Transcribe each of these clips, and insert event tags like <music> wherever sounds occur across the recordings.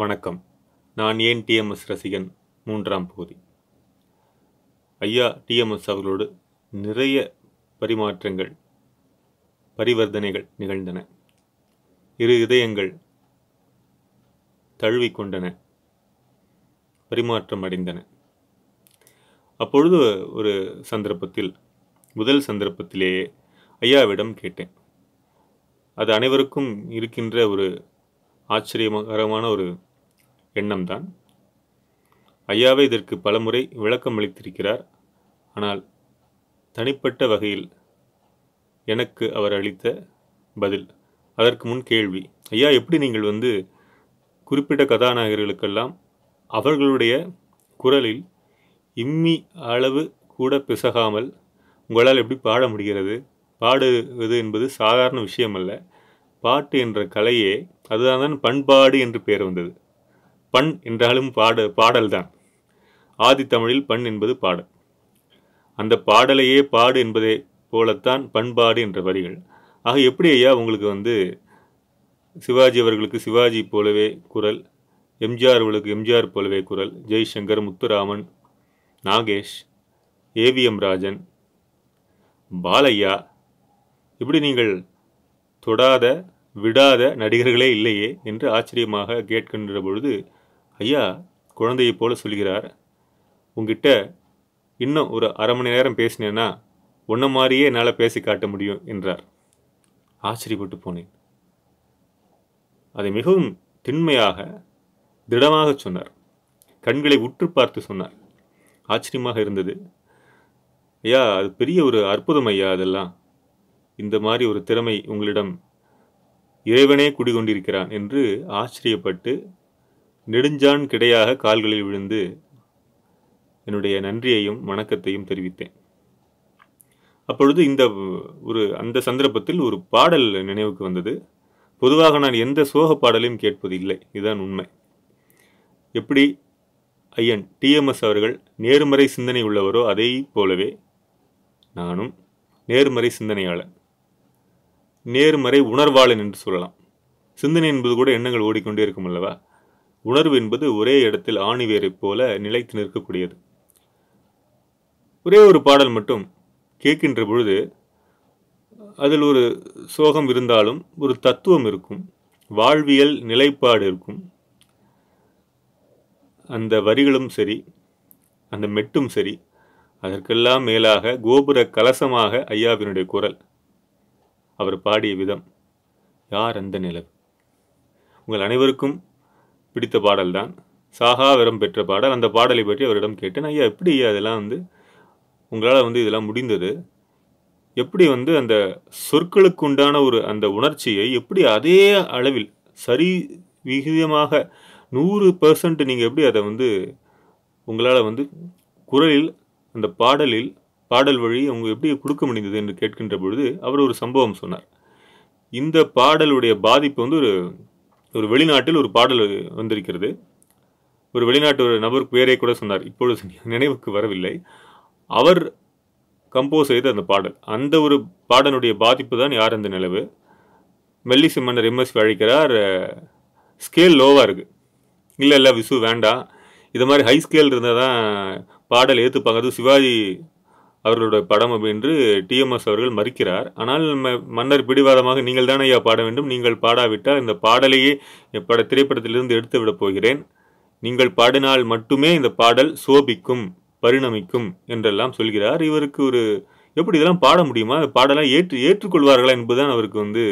வணக்கம் நான் ஏன் டிஎம்எஸ் ரசிகன் மூன்றாம் பகுதி ஐயா டிஎம்எஸ் அவர்களோடு நிறைய பரிமாற்றங்கள் பரிவர்த்தனைகள் நிகழ்ந்தன இரு இதயங்கள் தழுவிக்கொண்டன பரிமாற்றம் அடைந்தன அப்பொழுது ஒரு சந்தர்ப்பத்தில் முதல் சந்தர்ப்பத்திலேயே ஐயாவிடம் கேட்டேன் அது அனைவருக்கும் இருக்கின்ற ஒரு ஆச்சரியகரமான ஒரு எண்ணம்தான் ஐயாவே இதற்கு பலமுறை விளக்கம் அளித்திருக்கிறார் ஆனால் தனிப்பட்ட வகையில் எனக்கு அவர் அளித்த பதில் அதற்கு முன் கேள்வி ஐயா எப்படி நீங்கள் வந்து குறிப்பிட்ட கதாநாயகர்களுக்கெல்லாம் அவர்களுடைய குரலில் இம்மி அளவு கூட பிசகாமல் உங்களால் எப்படி பாட முடிகிறது பாடுவது என்பது சாதாரண விஷயம் அல்ல பாட்டு என்ற கலையே அதுதான் தான் பண்பாடு என்று பெயர் வந்தது பண் என்றாலும் பாட பாடல்தான் ஆதித்தமிழில் பண் என்பது பாடல் அந்த பாடலையே பாடு என்பதை போலத்தான் பண்பாடு என்ற வரிகள் ஆக எப்படி ஐயா உங்களுக்கு வந்து சிவாஜி அவர்களுக்கு சிவாஜி போலவே குரல் எம்ஜிஆர் அவர்களுக்கு எம்ஜிஆர் போலவே குரல் ஜெய்சங்கர் முத்துராமன் நாகேஷ் ஏவிஎம் ராஜன் பாலையா இப்படி நீங்கள் தொடாத விடாத நடிகர்களே இல்லையே என்று ஆச்சரியமாக கேட்கின்ற பொழுது ஐயா குழந்தையை போல சொல்கிறார் உங்ககிட்ட இன்னும் ஒரு அரை மணி நேரம் பேசினேன்னா உன்ன மாதிரியே என்னால் பேசி காட்ட முடியும் என்றார் ஆச்சரியப்பட்டு போனேன் அதை மிகவும் திண்மையாக திடமாக சொன்னார் கண்களை உற்று பார்த்து சொன்னார் ஆச்சரியமாக இருந்தது ஐயா அது பெரிய ஒரு அற்புதம் ஐயா அதெல்லாம் இந்த மாதிரி ஒரு திறமை உங்களிடம் இறைவனே குடிகொண்டிருக்கிறான் என்று ஆச்சரியப்பட்டு நெடுஞ்சான் கிடையாக கால்களில் விழுந்து என்னுடைய நன்றியையும் வணக்கத்தையும் தெரிவித்தேன் அப்பொழுது இந்த ஒரு அந்த சந்தர்ப்பத்தில் ஒரு பாடல் நினைவுக்கு வந்தது பொதுவாக நான் எந்த சோக பாடலையும் கேட்பது இல்லை இதுதான் உண்மை எப்படி ஐயன் டிஎம்எஸ் அவர்கள் நேர்மறை சிந்தனை உள்ளவரோ அதை போலவே நானும் நேர்மறை சிந்தனையாளன் நேர்மறை உணர்வாளன் என்று சொல்லலாம் சிந்தனை என்பது கூட எண்ணங்கள் ஓடிக்கொண்டே இருக்கும் அல்லவா உணர்வு என்பது ஒரே இடத்தில் ஆணிவேரை போல நிலைத்து நிற்கக்கூடியது ஒரே ஒரு பாடல் மட்டும் கேட்கின்ற பொழுது அதில் ஒரு சோகம் இருந்தாலும் ஒரு தத்துவம் இருக்கும் வாழ்வியல் நிலைப்பாடு இருக்கும் அந்த வரிகளும் சரி அந்த மெட்டும் சரி அதற்கெல்லாம் மேலாக கோபுர கலசமாக ஐயாவினுடைய குரல் அவர் பாடிய விதம் யார் அந்த நிலவு உங்கள் அனைவருக்கும் பிடித்த பாடல்தான் சாகா பெற்ற பாடல் அந்த பாடலை பற்றி அவரிடம் கேட்டேன் ஐயா எப்படி அதெல்லாம் வந்து உங்களால் வந்து இதெல்லாம் முடிந்தது எப்படி வந்து அந்த சொற்களுக்கு உண்டான ஒரு அந்த உணர்ச்சியை எப்படி அதே அளவில் சரி விகிதமாக நூறு பர்சன்ட் நீங்கள் எப்படி அதை வந்து உங்களால் வந்து குரலில் அந்த பாடலில் பாடல் வழி அவங்க எப்படி கொடுக்க முடிந்தது என்று கேட்கின்ற பொழுது அவர் ஒரு சம்பவம் சொன்னார் இந்த பாடலுடைய பாதிப்பு வந்து ஒரு ஒரு வெளிநாட்டில் ஒரு பாடல் வந்திருக்கிறது ஒரு வெளிநாட்டு ஒரு நபர் பேரே கூட சொன்னார் இப்பொழுது <laughs> நினைவுக்கு வரவில்லை அவர் கம்போஸ் செய்த அந்த பாடல் அந்த ஒரு பாடலுடைய பாதிப்பு தான் யார் அந்த நிலவு மெல்லி மன்னர் எம்எஸ் அழைக்கிறார் ஸ்கேல் லோவாக இருக்குது இல்லை இல்லை விசு வேண்டாம் இது மாதிரி ஹை ஸ்கேல் இருந்தால் தான் பாடல் ஏற்றுப்பாங்க அது சிவாஜி அவர்களோட படம் அப்படின்று டிஎம்எஸ் அவர்கள் மறுக்கிறார் ஆனால் மன்னர் பிடிவாதமாக நீங்கள் தானே ஐயா பாட வேண்டும் நீங்கள் பாடாவிட்டால் இந்த பாடலையே பட திரைப்படத்திலிருந்து எடுத்து விடப் போகிறேன் நீங்கள் பாடினால் மட்டுமே இந்த பாடல் சோபிக்கும் பரிணமிக்கும் என்றெல்லாம் சொல்கிறார் இவருக்கு ஒரு எப்படி இதெல்லாம் பாட முடியுமா அந்த பாடலாம் ஏற்று ஏற்றுக்கொள்வார்களா என்பதுதான் அவருக்கு வந்து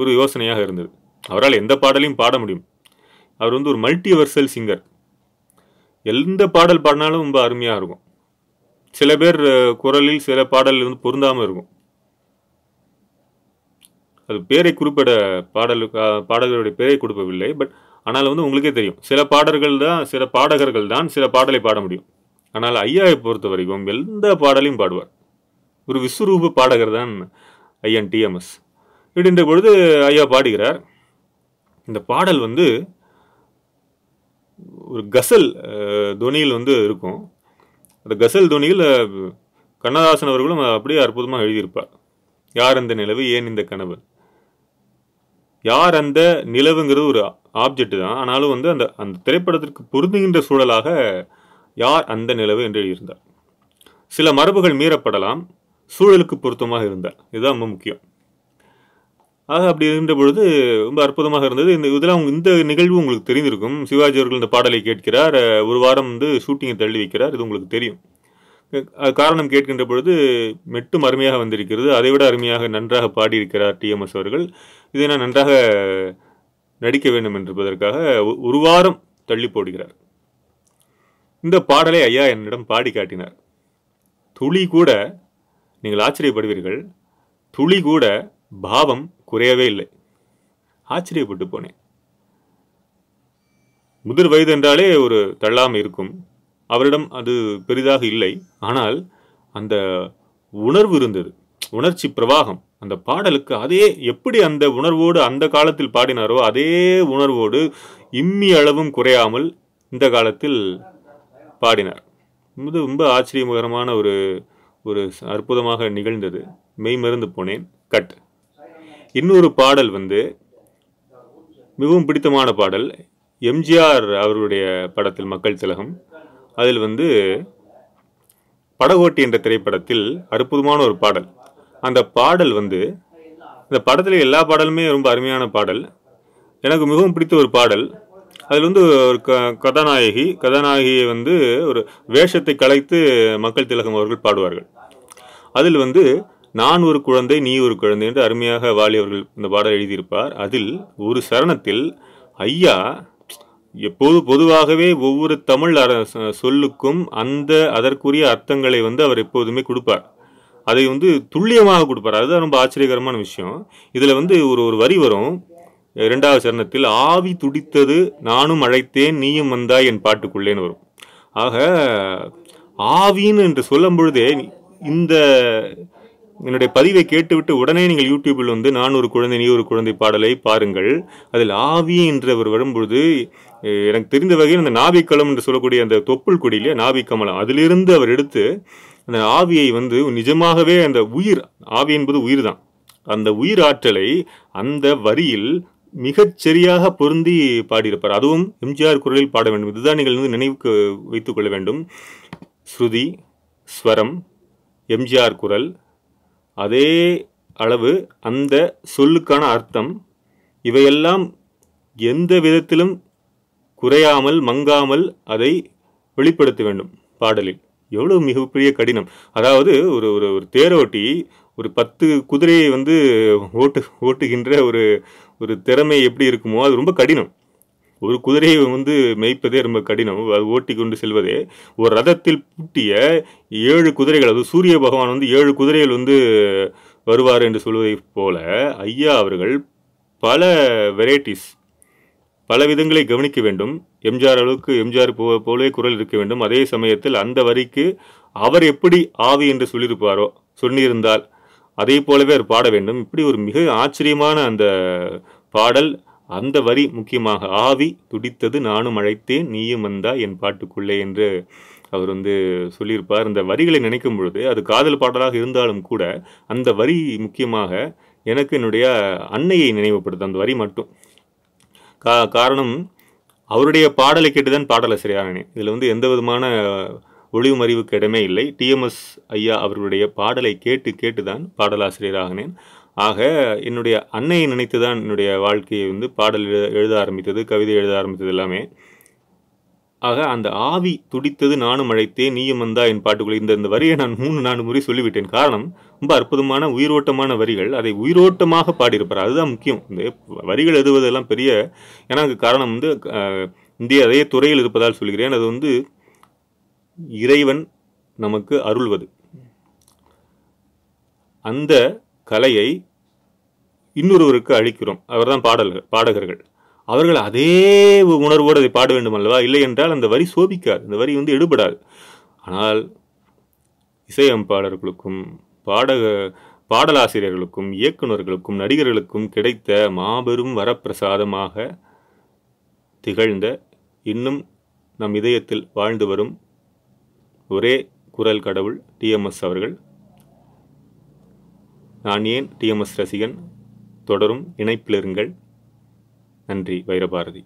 ஒரு யோசனையாக இருந்தது அவரால் எந்த பாடலையும் பாட முடியும் அவர் வந்து ஒரு மல்டிவர்சல் சிங்கர் எந்த பாடல் பாடினாலும் ரொம்ப அருமையாக இருக்கும் சில பேர் குரலில் சில பாடல் வந்து பொருந்தாமல் இருக்கும் அது பேரை குறிப்பிட பாடல் பாடகருடைய பேரை கொடுப்பவில்லை பட் ஆனால் வந்து உங்களுக்கே தெரியும் சில பாடல்கள் தான் சில பாடகர்கள் தான் சில பாடலை பாட முடியும் ஆனால் ஐயாவை பொறுத்த வரைக்கும் எந்த பாடலையும் பாடுவார் ஒரு விஸ்வரூப பாடகர் தான் ஐயன் டிஎம்எஸ் இப்படின்ற பொழுது ஐயா பாடுகிறார் இந்த பாடல் வந்து ஒரு கசல் துணியில் வந்து இருக்கும் அந்த கசல் துணியில் கண்ணதாசன் அவர்களும் அப்படியே அற்புதமாக எழுதியிருப்பார் யார் அந்த நிலவு ஏன் இந்த கனவு யார் அந்த நிலவுங்கிறது ஒரு ஆப்ஜெக்ட் தான் ஆனாலும் வந்து அந்த அந்த திரைப்படத்திற்கு பொருந்துகின்ற சூழலாக யார் அந்த நிலவு என்று எழுதியிருந்தார் சில மரபுகள் மீறப்படலாம் சூழலுக்கு பொருத்தமாக இருந்தார் இதுதான் ரொம்ப முக்கியம் ஆக அப்படி இருந்த பொழுது ரொம்ப அற்புதமாக இருந்தது இந்த இதில் அவங்க இந்த நிகழ்வு உங்களுக்கு தெரிந்திருக்கும் சிவாஜி அவர்கள் இந்த பாடலை கேட்கிறார் ஒரு வாரம் வந்து ஷூட்டிங்கை தள்ளி வைக்கிறார் இது உங்களுக்கு தெரியும் காரணம் கேட்கின்ற பொழுது மெட்டும் அருமையாக வந்திருக்கிறது அதைவிட அருமையாக நன்றாக பாடியிருக்கிறார் டிஎம்எஸ் அவர்கள் இதை நான் நன்றாக நடிக்க வேண்டும் என்பதற்காக ஒரு வாரம் தள்ளி போடுகிறார் இந்த பாடலை ஐயா என்னிடம் பாடி காட்டினார் துளி கூட நீங்கள் ஆச்சரியப்படுவீர்கள் துளி கூட பாவம் குறையவே இல்லை ஆச்சரியப்பட்டு போனேன் முதிர் வயது என்றாலே ஒரு தள்ளாமல் இருக்கும் அவரிடம் அது பெரிதாக இல்லை ஆனால் அந்த உணர்வு இருந்தது உணர்ச்சி பிரவாகம் அந்த பாடலுக்கு அதே எப்படி அந்த உணர்வோடு அந்த காலத்தில் பாடினாரோ அதே உணர்வோடு இம்மி அளவும் குறையாமல் இந்த காலத்தில் பாடினார் இது ரொம்ப ஆச்சரியகரமான ஒரு ஒரு அற்புதமாக நிகழ்ந்தது மெய்மறந்து போனேன் கட் இன்னொரு பாடல் வந்து மிகவும் பிடித்தமான பாடல் எம்ஜிஆர் அவருடைய படத்தில் மக்கள் திலகம் அதில் வந்து படகோட்டி என்ற திரைப்படத்தில் அற்புதமான ஒரு பாடல் அந்த பாடல் வந்து இந்த படத்தில் எல்லா பாடலுமே ரொம்ப அருமையான பாடல் எனக்கு மிகவும் பிடித்த ஒரு பாடல் அதில் வந்து ஒரு க கதாநாயகி கதாநாயகியை வந்து ஒரு வேஷத்தை கலைத்து மக்கள் திலகம் அவர்கள் பாடுவார்கள் அதில் வந்து நான் ஒரு குழந்தை நீ ஒரு குழந்தை என்று அருமையாக வாலி அவர்கள் இந்த பாடல் எழுதியிருப்பார் அதில் ஒரு சரணத்தில் ஐயா எப்போது பொதுவாகவே ஒவ்வொரு தமிழ் அர சொல்லுக்கும் அந்த அதற்குரிய அர்த்தங்களை வந்து அவர் எப்போதுமே கொடுப்பார் அதை வந்து துல்லியமாக கொடுப்பார் அதுதான் ரொம்ப ஆச்சரியகரமான விஷயம் இதில் வந்து ஒரு ஒரு வரி வரும் இரண்டாவது சரணத்தில் ஆவி துடித்தது நானும் அழைத்தேன் நீயும் வந்தாய் என் பாட்டுக்குள்ளேன்னு வரும் ஆக ஆவின்னு என்று சொல்லும் பொழுதே இந்த என்னுடைய பதிவை கேட்டுவிட்டு உடனே நீங்கள் யூடியூப்பில் வந்து நான் ஒரு குழந்தை நீ ஒரு குழந்தை பாடலை பாருங்கள் அதில் ஆவி என்றவர் வரும்பொழுது எனக்கு தெரிந்த வகையில் அந்த நாபிக்கலம் என்று சொல்லக்கூடிய அந்த தொப்புள் குடியில் நாபிக்கமலம் அதிலிருந்து அவர் எடுத்து அந்த ஆவியை வந்து நிஜமாகவே அந்த உயிர் ஆவி என்பது உயிர் தான் அந்த உயிர் ஆற்றலை அந்த வரியில் மிகச் சரியாக பொருந்தி பாடியிருப்பார் அதுவும் எம்ஜிஆர் குரலில் பாட வேண்டும் இதுதான் நீங்கள் வந்து நினைவுக்கு வைத்துக்கொள்ள வேண்டும் ஸ்ருதி ஸ்வரம் எம்ஜிஆர் குரல் அதே அளவு அந்த சொல்லுக்கான அர்த்தம் இவையெல்லாம் எந்த விதத்திலும் குறையாமல் மங்காமல் அதை வெளிப்படுத்த வேண்டும் பாடலில் எவ்வளோ மிகப்பெரிய கடினம் அதாவது ஒரு ஒரு ஒரு தேரோட்டி ஒரு பத்து குதிரையை வந்து ஓட்டு ஓட்டுகின்ற ஒரு ஒரு திறமை எப்படி இருக்குமோ அது ரொம்ப கடினம் ஒரு குதிரையை வந்து மேய்ப்பதே ரொம்ப கடினம் அது ஓட்டி கொண்டு செல்வதே ஒரு ரதத்தில் பூட்டிய ஏழு குதிரைகள் அது சூரிய பகவான் வந்து ஏழு குதிரைகள் வந்து வருவார் என்று சொல்வதை போல ஐயா அவர்கள் பல வெரைட்டிஸ் பல விதங்களை கவனிக்க வேண்டும் எம்ஜிஆர் அளவுக்கு எம்ஜிஆர் போ போலே குரல் இருக்க வேண்டும் அதே சமயத்தில் அந்த வரிக்கு அவர் எப்படி ஆவி என்று சொல்லியிருப்பாரோ சொல்லியிருந்தால் அதே போலவே அவர் பாட வேண்டும் இப்படி ஒரு மிக ஆச்சரியமான அந்த பாடல் அந்த வரி முக்கியமாக ஆவி துடித்தது நானும் அழைத்தேன் நீயும் வந்தா என் பாட்டுக்குள்ளே என்று அவர் வந்து சொல்லியிருப்பார் அந்த வரிகளை நினைக்கும் பொழுது அது காதல் பாடலாக இருந்தாலும் கூட அந்த வரி முக்கியமாக எனக்கு என்னுடைய அன்னையை நினைவுபடுத்த அந்த வரி மட்டும் கா காரணம் அவருடைய பாடலை கேட்டுதான் பாடலாசிரியரானே இதில் வந்து எந்த விதமான ஒளிவு மறைவுக்கு இடமே இல்லை டிஎம்எஸ் ஐயா அவர்களுடைய பாடலை கேட்டு கேட்டு தான் பாடலாசிரியராகினேன் ஆக என்னுடைய அன்னையை நினைத்து தான் என்னுடைய வாழ்க்கையை வந்து பாடல் எழுத எழுத ஆரம்பித்தது கவிதை எழுத ஆரம்பித்தது எல்லாமே ஆக அந்த ஆவி துடித்தது நானும் அழைத்தே நீயும் வந்தா என் பாட்டுக்குள் இந்த இந்த வரியை நான் மூணு நான்கு முறை சொல்லிவிட்டேன் காரணம் ரொம்ப அற்புதமான உயிரோட்டமான வரிகள் அதை உயிரோட்டமாக பாடியிருப்பார் அதுதான் முக்கியம் இந்த வரிகள் எழுதுவதெல்லாம் பெரிய ஏன்னா காரணம் வந்து இந்திய அதே துறையில் இருப்பதால் சொல்கிறேன் அது வந்து இறைவன் நமக்கு அருள்வது அந்த கலையை இன்னொருவருக்கு அவர் அவர்தான் பாடல்கள் பாடகர்கள் அவர்கள் அதே உணர்வோடு அதை பாட வேண்டும் அல்லவா இல்லை என்றால் அந்த வரி சோபிக்காது அந்த வரி வந்து எடுபடாது ஆனால் இசையமைப்பாளர்களுக்கும் பாடக பாடலாசிரியர்களுக்கும் இயக்குநர்களுக்கும் நடிகர்களுக்கும் கிடைத்த மாபெரும் வரப்பிரசாதமாக திகழ்ந்த இன்னும் நம் இதயத்தில் வாழ்ந்து வரும் ஒரே குரல் கடவுள் டிஎம்எஸ் அவர்கள் நான் ஏன் டிஎம்எஸ் ரசிகன் தொடரும் இணைப்பிலிருங்கள் நன்றி வைரபாரதி